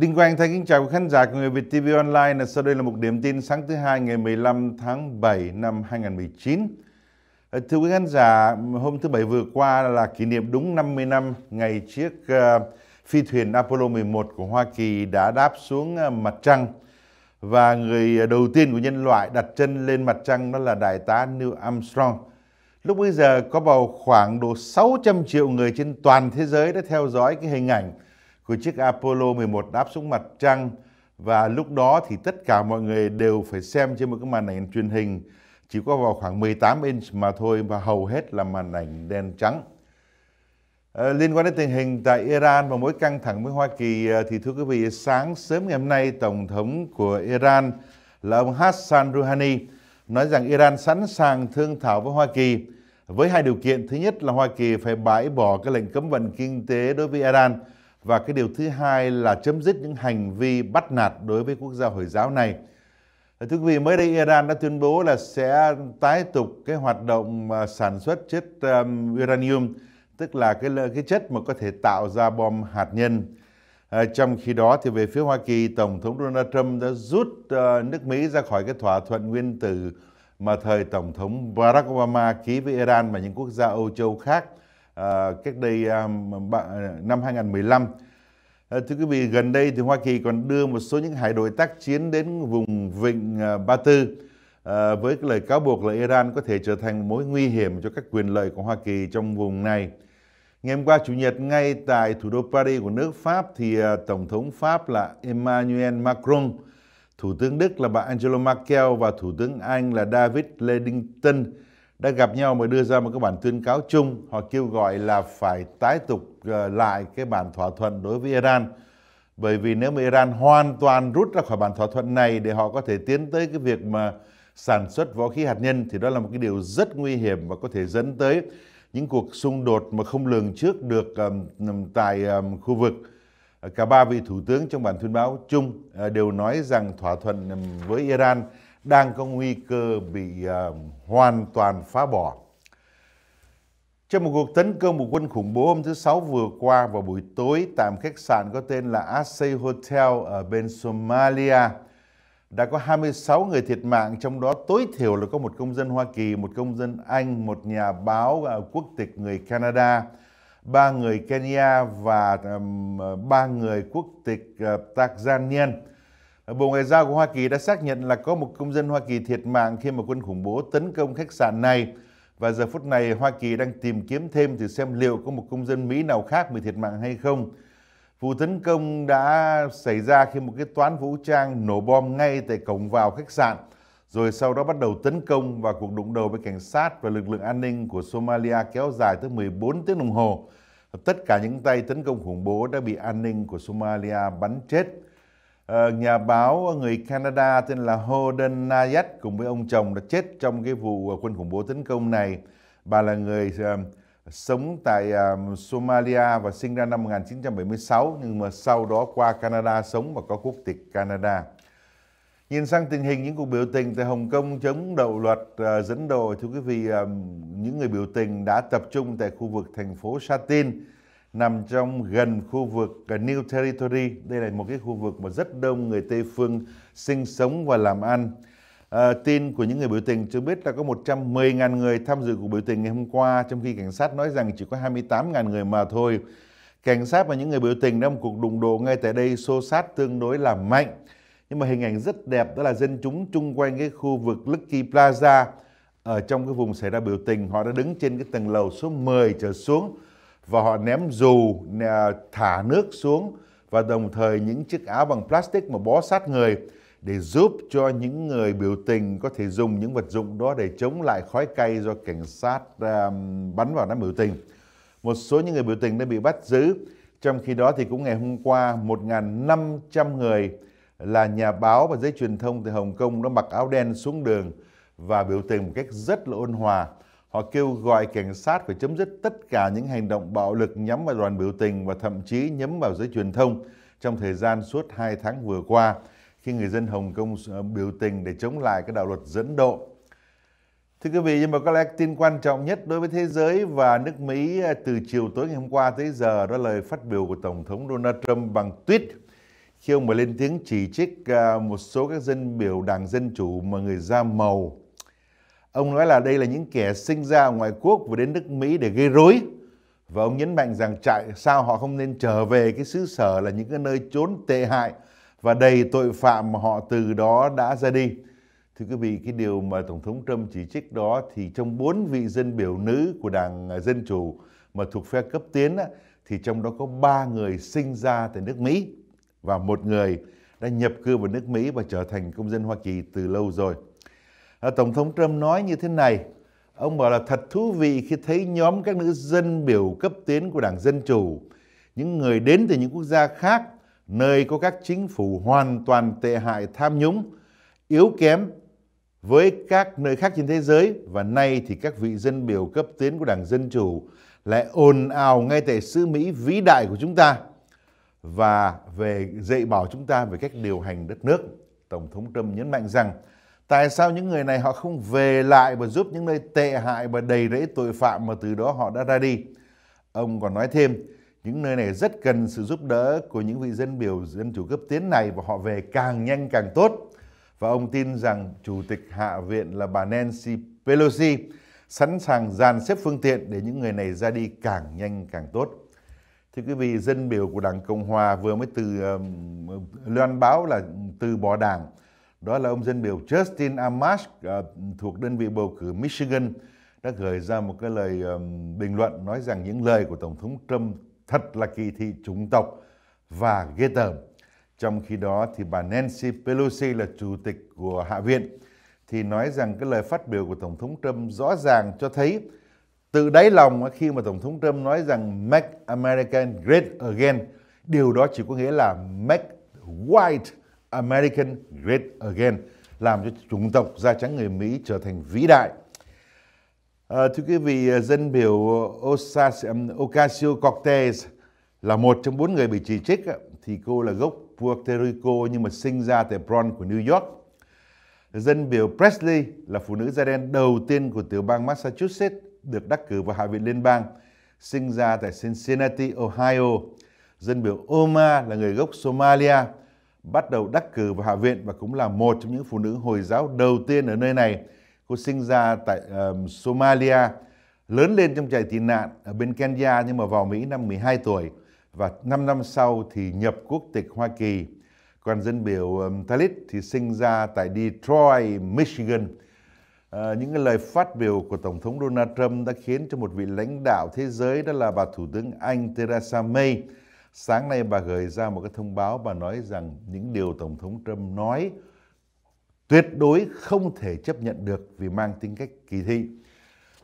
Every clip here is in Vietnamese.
Đinh Quang thay kính chào quý khán giả của Người Việt TV Online. Là sau đây là một điểm tin sáng thứ hai ngày 15 tháng 7 năm 2019. Ờ, thưa quý khán giả, hôm thứ Bảy vừa qua là kỷ niệm đúng 50 năm ngày chiếc ờ, phi thuyền Apollo 11 của Hoa Kỳ đã đáp xuống ờ, mặt trăng. Và người đầu tiên của nhân loại đặt chân lên mặt trăng đó là Đại tá Neil Armstrong. Lúc bây giờ có vào khoảng độ 600 triệu người trên toàn thế giới đã theo dõi cái hình ảnh của chiếc Apollo 11 đáp xuống mặt trăng và lúc đó thì tất cả mọi người đều phải xem trên một cái màn ảnh truyền hình chỉ có vào khoảng 18 inch mà thôi và hầu hết là màn ảnh đen trắng. À, liên quan đến tình hình tại Iran và mối căng thẳng với Hoa Kỳ ờ, thì thưa quý vị, sáng sớm ngày hôm nay Tổng thống của Iran là ông Hassan Rouhani nói rằng Iran sẵn sàng thương thảo với Hoa Kỳ với hai điều kiện. Thứ nhất là Hoa Kỳ phải bãi bỏ cái lệnh cấm vận kinh tế đối với Iran và cái điều thứ hai là chấm dứt những hành vi bắt nạt đối với quốc gia Hồi giáo này. Thưa quý vị, mới đây Iran đã tuyên bố là sẽ tái tục cái hoạt động sản xuất chất um, uranium, tức là cái cái chất mà có thể tạo ra bom hạt nhân. À, trong khi đó thì về phía Hoa Kỳ, Tổng thống Donald Trump đã rút uh, nước Mỹ ra khỏi cái thỏa thuận nguyên tử mà thời Tổng thống Barack Obama ký với Iran và những quốc gia Âu Châu khác Ờ, cách đây à, năm 2015. À, ờ, thưa quý vị, gần đây thì Hoa Kỳ còn đưa một số những hải đội tác chiến đến vùng vịnh Ba Tư với cái lời cáo buộc là Iran có thể trở thành mối nguy hiểm cho các quyền lợi của Hoa Kỳ trong vùng này. Ngày hôm qua Chủ nhật ngay tại thủ đô Paris của nước Pháp thì Tổng thống Pháp là Emmanuel Macron, Thủ tướng Đức là bà Angela Merkel và Thủ tướng Anh là David Lidington đã gặp nhau mà đưa ra một cái bản tuyên cáo chung họ kêu gọi là phải tái tục ờ, lại cái bản thỏa thuận đối với Iran bởi vì nếu mà Iran hoàn toàn rút ra khỏi bản thỏa thuận này để họ có thể tiến tới cái việc mà sản xuất vũ khí hạt nhân thì đó là một cái điều rất nguy hiểm và có thể dẫn tới những cuộc xung đột mà không lường trước được um, tại um, khu vực. Cả ba vị thủ tướng trong bản tuyên báo chung ờ, đều nói rằng thỏa thuận với Iran đang có nguy cơ bị uh, hoàn toàn phá bỏ. Trong một cuộc tấn công một quân khủng bố hôm thứ Sáu vừa qua vào buổi tối, tạm khách sạn có tên là Asey Hotel ở bên Somalia đã có 26 người thiệt mạng, trong đó tối thiểu là có một công dân Hoa Kỳ, một công dân Anh, một nhà báo à, quốc tịch người Canada, ba người Kenya và à, ba um, người quốc tịch uh, Tanzania. Bộ Ngoại giao của Hoa Kỳ đã xác nhận là có một công dân Hoa Kỳ thiệt mạng khi mà quân khủng bố tấn công khách sạn này. Và giờ phút này Hoa Kỳ đang tìm kiếm thêm thì xem liệu có một công dân Mỹ nào khác bị thiệt mạng hay không. Vụ tấn công đã xảy ra khi một cái toán vũ trang nổ bom ngay tại cổng vào khách sạn, rồi sau đó bắt đầu tấn công và cuộc đụng đầu với cảnh sát và lực lượng an ninh của Somalia kéo dài tới 14 tiếng đồng hồ. Tất cả những tay tấn công khủng bố đã bị an ninh của Somalia bắn chết. Ờ, nhà báo người Canada tên là Holden Nayat cùng với ông chồng đã chết trong cái vụ ờ, quân khủng bố tấn công này. Bà là người ờ, sống tại Somalia và sinh ra năm 1976 nhưng mà sau đó qua Canada sống và có quốc tịch Canada. Nhìn sang tình hình những cuộc biểu tình tại Hồng Kông chống đầu luật dẫn đầu thưa quý vị những người biểu tình đã tập trung tại khu vực thành phố Shatin nằm trong gần khu vực ờ, New Territory. Đây là một cái khu vực mà rất đông người Tây phương sinh sống và làm ăn. À, tin của những người biểu tình cho biết là có 110.000 người tham dự cuộc biểu tình ngày hôm qua, trong khi cảnh sát nói rằng chỉ có 28.000 người mà thôi. Cảnh sát và những người biểu tình đang một cuộc đụng độ ngay tại đây xô sát tương đối là mạnh. Nhưng mà hình ảnh rất đẹp đó là dân chúng chung quanh cái khu vực Lucky Plaza ở trong cái vùng xảy ra biểu tình. Họ đã đứng trên cái tầng lầu số 10 trở xuống và họ ném dù thả nước xuống và đồng thời những chiếc áo bằng plastic mà bó sát người để giúp cho những người biểu tình có thể dùng những vật dụng đó để chống lại khói cay do cảnh sát um, bắn vào đám biểu tình. Một số những người biểu tình đã bị bắt giữ. Trong khi đó thì cũng ngày hôm qua 1.500 người là nhà báo và giới truyền thông từ Hồng Kông đã mặc áo đen xuống đường và biểu tình một cách rất là ôn hòa. Họ kêu gọi cảnh sát phải chấm dứt tất cả những hành động bạo lực nhắm vào đoàn biểu tình và thậm chí nhắm vào giới truyền thông trong thời gian suốt 2 tháng vừa qua khi người dân Hồng Kông ờ, biểu tình để chống lại cái đạo luật dẫn độ. Thưa quý vị, nhưng mà có lẽ tin quan trọng nhất đối với thế giới và nước Mỹ ờ, từ chiều tối ngày hôm qua tới giờ đó là lời phát biểu của Tổng thống Donald Trump bằng tweet khi ông mà lên tiếng chỉ trích ờ, một số các dân biểu đảng Dân Chủ mà người da màu Ông nói là đây là những kẻ sinh ra ở ngoại quốc và đến nước Mỹ để gây rối. Và ông nhấn mạnh rằng tại sao họ không nên trở về cái xứ sở là những cái nơi trốn tệ hại và đầy tội phạm mà họ từ đó đã ra đi. Thưa quý vị, cái điều mà Tổng thống Trump chỉ trích đó thì trong bốn vị dân biểu nữ của Đảng Dân Chủ mà thuộc phe cấp tiến á, thì trong đó có ba người sinh ra tại nước Mỹ và một người đã nhập cư vào nước Mỹ và trở thành công dân Hoa Kỳ từ lâu rồi. Ờ, Tổng thống Trump nói như thế này Ông bảo là thật thú vị khi thấy nhóm các nữ dân biểu cấp tiến của Đảng Dân Chủ, những người đến từ những quốc gia khác, nơi có các chính phủ hoàn toàn tệ hại tham nhũng, yếu kém với các nơi khác trên thế giới và nay thì các vị dân biểu cấp tiến của Đảng Dân Chủ lại ồn ào ngay tại xứ Mỹ vĩ đại của chúng ta và về dạy bảo chúng ta về cách điều hành đất nước. Tổng thống Trump nhấn mạnh rằng Tại sao những người này họ không về lại và giúp những nơi tệ hại và đầy rẫy tội phạm mà từ đó họ đã ra đi? Ông còn nói thêm, những nơi này rất cần sự giúp đỡ của những vị dân biểu dân chủ cấp tiến này và họ về càng nhanh càng tốt. Và ông tin rằng Chủ tịch Hạ viện là bà Nancy Pelosi sẵn sàng dàn xếp phương tiện để những người này ra đi càng nhanh càng tốt. Thưa quý vị, dân biểu của Đảng Cộng Hòa vừa mới từ um, loan báo là từ bỏ đảng đó là ông dân biểu Justin Amash uh, thuộc đơn vị bầu cử Michigan đã gửi ra một cái lời um, bình luận nói rằng những lời của Tổng thống Trump thật là kỳ thị chủng tộc và ghê tởm. Trong khi đó thì bà Nancy Pelosi là chủ tịch của Hạ viện thì nói rằng cái lời phát biểu của Tổng thống Trump rõ ràng cho thấy từ đáy lòng khi mà Tổng thống Trump nói rằng Make America Great Again điều đó chỉ có nghĩa là Make White American Great Again làm cho chủng tộc da trắng người Mỹ trở thành vĩ đại. À, thưa quý vị, à, dân biểu Ocasio-Cortez là một trong bốn người bị chỉ trích thì cô là gốc Puerto Rico nhưng mà sinh ra tại Bronx của New York. Dân biểu Presley là phụ nữ da đen đầu tiên của tiểu bang Massachusetts được đắc cử vào Hạ viện Liên bang, sinh ra tại Cincinnati, Ohio. Dân biểu Omar là người gốc Somalia, bắt đầu đắc cử vào Hạ viện và cũng là một trong những phụ nữ Hồi giáo đầu tiên ở nơi này. Cô sinh ra tại um, Somalia, lớn lên trong trại tị nạn ở bên Kenya nhưng mà vào Mỹ năm 12 tuổi và 5 năm sau thì nhập quốc tịch Hoa Kỳ. Còn dân biểu um, Talit thì sinh ra tại Detroit, Michigan. À, những cái lời phát biểu của Tổng thống Donald Trump đã khiến cho một vị lãnh đạo thế giới đó là bà Thủ tướng Anh Theresa May Sáng nay bà gửi ra một cái thông báo bà nói rằng những điều Tổng thống Trump nói tuyệt đối không thể chấp nhận được vì mang tính cách kỳ thị.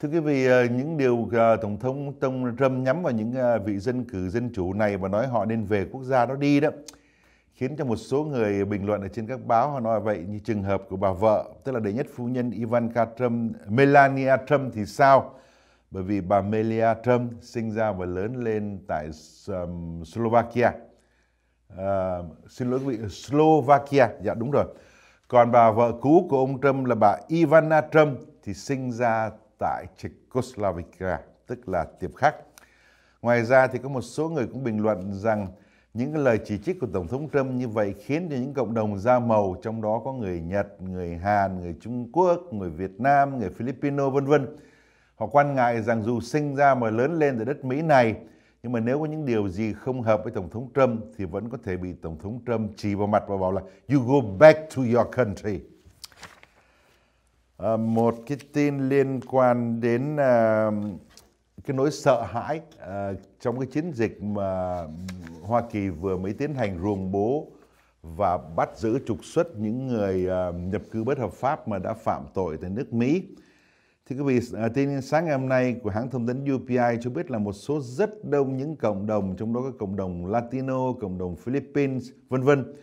Thưa quý vị, ờ, những điều ờ, Tổng thống Tông Trump nhắm vào những ờ, vị dân cử dân chủ này và nói họ nên về quốc gia đó đi đó khiến cho một số người bình luận ở trên các báo họ nói vậy như trường hợp của bà vợ tức là đệ nhất phu nhân Ivanka Trump, Melania Trump thì sao? bởi vì bà Melia Trump sinh ra và lớn lên tại um, Slovakia. Uh, xin lỗi quý vị, Slovakia, dạ đúng rồi. Còn bà vợ cũ của ông Trump là bà Ivana Trump thì sinh ra tại Czechoslovakia, tức là tiệp khắc. Ngoài ra thì có một số người cũng bình luận rằng những lời chỉ trích của Tổng thống Trump như vậy khiến cho những cộng đồng da màu, trong đó có người Nhật, người Hàn, người Trung Quốc, người Việt Nam, người Filipino, vân vân Họ quan ngại rằng dù sinh ra mà lớn lên tại đất Mỹ này, nhưng mà nếu có những điều gì không hợp với Tổng thống Trump thì vẫn có thể bị Tổng thống Trump chỉ vào mặt và bảo là You go back to your country. À, một cái tin liên quan đến à, cái nỗi sợ hãi à, trong cái chiến dịch mà Hoa Kỳ vừa mới tiến hành ruồng bố và bắt giữ trục xuất những người à, nhập cư bất hợp pháp mà đã phạm tội tại nước Mỹ. Thưa quý vị, à, tin sáng ngày hôm nay của hãng thông tấn UPI cho biết là một số rất đông những cộng đồng, trong đó có cộng đồng Latino, cộng đồng Philippines, vân vân.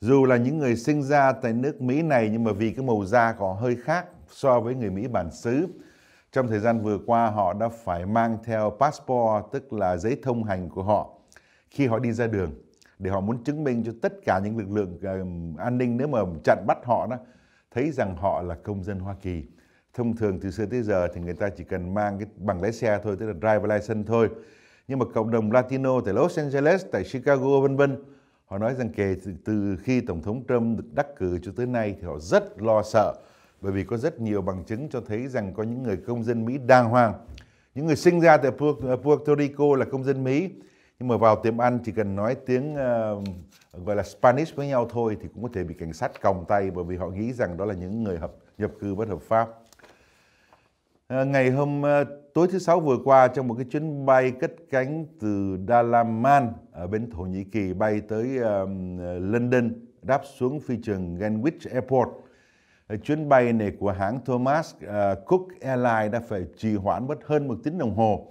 Dù là những người sinh ra tại nước Mỹ này nhưng mà vì cái màu da có hơi khác so với người Mỹ bản xứ. Trong thời gian vừa qua họ đã phải mang theo passport, tức là giấy thông hành của họ khi họ đi ra đường để họ muốn chứng minh cho tất cả những lực lượng à, an ninh nếu mà chặn bắt họ đó thấy rằng họ là công dân Hoa Kỳ thông thường từ xưa tới giờ thì người ta chỉ cần mang cái bằng lái xe thôi tức là driver license thôi nhưng mà cộng đồng Latino tại Los Angeles tại Chicago vân vân họ nói rằng kể từ, khi tổng thống Trump được đắc cử cho tới nay thì họ rất lo sợ bởi vì có rất nhiều bằng chứng cho thấy rằng có những người công dân Mỹ đàng hoàng những người sinh ra tại Puerto Rico là công dân Mỹ nhưng mà vào tiệm ăn chỉ cần nói tiếng uh, gọi là Spanish với nhau thôi thì cũng có thể bị cảnh sát còng tay bởi vì họ nghĩ rằng đó là những người hợp nhập cư bất hợp pháp Ờ, ngày hôm ờ, tối thứ sáu vừa qua trong một cái chuyến bay cất cánh từ Dalaman ở bên Thổ Nhĩ Kỳ bay tới um, London đáp xuống phi trường Greenwich Airport. Chuyến bay này của hãng Thomas uh, Cook Airlines đã phải trì hoãn mất hơn một tiếng đồng hồ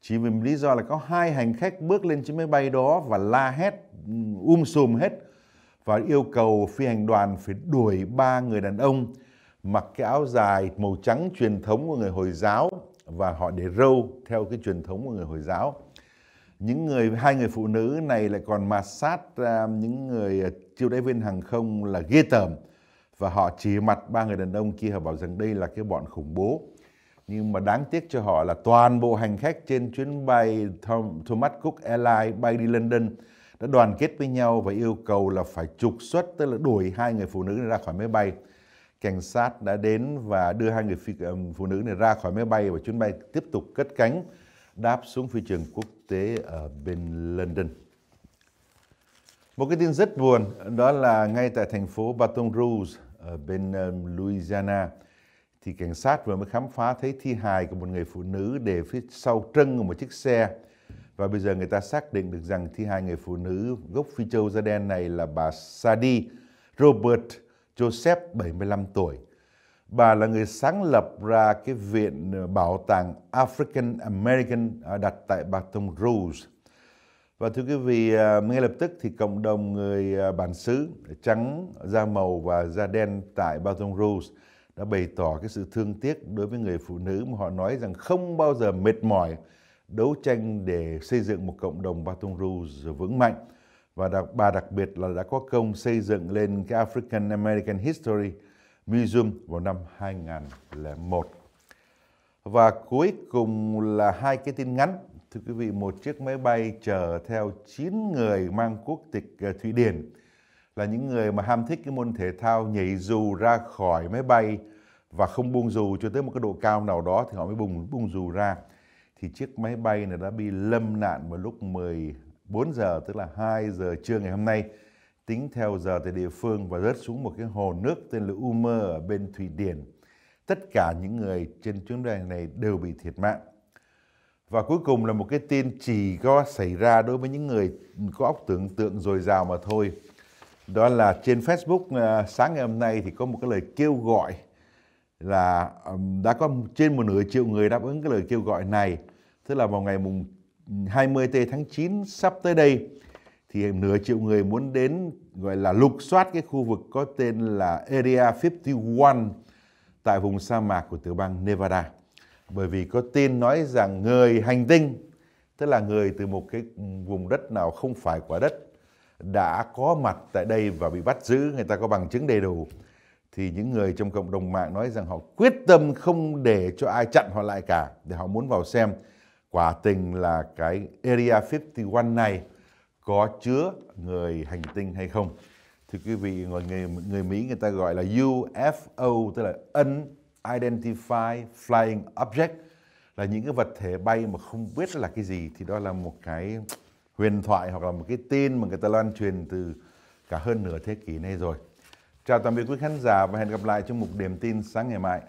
chỉ vì lý do là có hai hành khách bước lên chiếc máy bay đó và la hét um sùm hết và yêu cầu phi hành đoàn phải đuổi ba người đàn ông mặc cái áo dài màu trắng truyền thống của người Hồi giáo và họ để râu theo cái truyền thống của người Hồi giáo. Những người hai người phụ nữ này lại còn mạt sát uh, những người à, chiêu đãi viên hàng không là ghê tởm và họ chỉ mặt ba người đàn ông kia họ bảo rằng đây là cái bọn khủng bố. Nhưng mà đáng tiếc cho họ là toàn bộ hành khách trên chuyến bay Thomas Cook Airlines bay đi London đã đoàn kết với nhau và yêu cầu là phải trục xuất tức là đuổi hai người phụ nữ ra khỏi máy bay cảnh sát đã đến và đưa hai người phi, ờ, phụ nữ này ra khỏi máy bay và chuyến bay tiếp tục cất cánh đáp xuống phi trường quốc tế ở bên London. Một cái tin rất buồn đó là ngay tại thành phố Baton Rouge ở bên ờ, Louisiana thì cảnh sát vừa mới khám phá thấy thi hài của một người phụ nữ để phía sau trân của một chiếc xe và bây giờ người ta xác định được rằng thi hài người phụ nữ gốc Phi Châu da đen này là bà Sadie Robert Joseph 75 tuổi. Bà là người sáng lập ra cái viện ờ, bảo tàng African American à, đặt tại Baton Rouge. Và thưa quý vị, à, ngay lập tức thì cộng đồng người à, bản xứ trắng, da màu và da đen tại Baton Rouge đã bày tỏ cái sự thương tiếc đối với người phụ nữ mà họ nói rằng không bao giờ mệt mỏi đấu tranh để xây dựng một cộng đồng Baton Rouge vững mạnh và đặc, bà đặc biệt là đã có công xây dựng lên cái African American History Museum vào năm 2001. Và cuối cùng là hai cái tin ngắn. Thưa quý vị, một chiếc máy bay chở theo 9 người mang quốc tịch ờ, Thụy Điển là những người mà ham thích cái môn thể thao nhảy dù ra khỏi máy bay và không buông dù cho tới một cái độ cao nào đó thì họ mới bùng buông dù ra. Thì chiếc máy bay này đã bị lâm nạn vào lúc 10 4 giờ tức là 2 giờ trưa ngày hôm nay tính theo giờ tại địa phương và rớt xuống một cái hồ nước tên là Umer ở bên Thụy Điển. Tất cả những người trên chuyến đoàn này đều bị thiệt mạng. Và cuối cùng là một cái tin chỉ có xảy ra đối với những người có óc tưởng tượng dồi dào mà thôi. Đó là trên Facebook à, sáng ngày hôm nay thì có một cái lời kêu gọi là đã có trên một nửa triệu người đáp ứng cái lời kêu gọi này. Tức là vào ngày mùng 20 tháng 9 sắp tới đây thì nửa triệu người muốn đến gọi là lục soát cái khu vực có tên là Area 51 tại vùng sa mạc của tiểu bang Nevada. Bởi vì có tin nói rằng người hành tinh, tức là người từ một cái vùng đất nào không phải quả đất, đã có mặt tại đây và bị bắt giữ, người ta có bằng chứng đầy đủ. Thì những người trong cộng đồng mạng nói rằng họ quyết tâm không để cho ai chặn họ lại cả, để họ muốn vào xem Quả tình là cái Area 51 này có chứa người hành tinh hay không? Thì quý vị, người, người Mỹ người ta gọi là UFO, tức là Unidentified Flying Object, là những cái vật thể bay mà không biết là cái gì thì đó là một cái huyền thoại hoặc là một cái tin mà người ta lan truyền từ cả hơn nửa thế kỷ nay rồi. Chào tạm biệt quý khán giả và hẹn gặp lại trong một điểm tin sáng ngày mai.